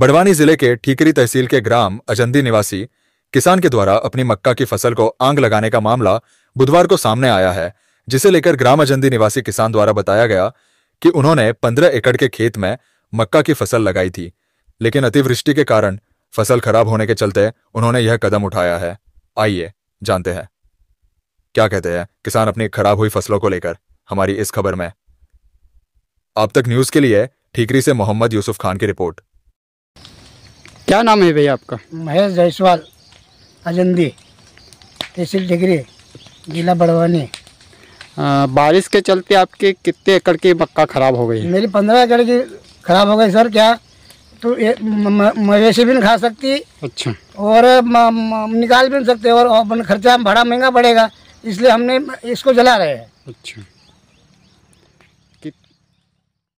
बड़वानी जिले के ठीकरी तहसील के ग्राम अजंदी निवासी किसान के द्वारा अपनी मक्का की फसल को आंग लगाने का मामला बुधवार को सामने आया है जिसे लेकर ग्राम अजंदी निवासी किसान द्वारा बताया गया कि उन्होंने पंद्रह एकड़ के खेत में मक्का की फसल लगाई थी लेकिन अतिवृष्टि के कारण फसल खराब होने के चलते उन्होंने यह कदम उठाया है आइए जानते हैं क्या कहते हैं किसान अपनी खराब हुई फसलों को लेकर हमारी इस खबर में आप तक न्यूज के लिए ठीकरी से मोहम्मद यूसुफ खान की रिपोर्ट क्या नाम है भैया आपका महेश जायसवाल अजंदी तहसील डिग्री जिला बड़वानी बारिश के चलते आपके कितने एकड़ की मक्का खराब हो गई मेरी पंद्रह एकड़ की खराब हो गई सर क्या तो मवेशी भी नहीं खा सकती अच्छा और म, म, निकाल भी नहीं सकते और खर्चा भाड़ा महंगा पड़ेगा इसलिए हमने इसको जला रहे हैं अच्छा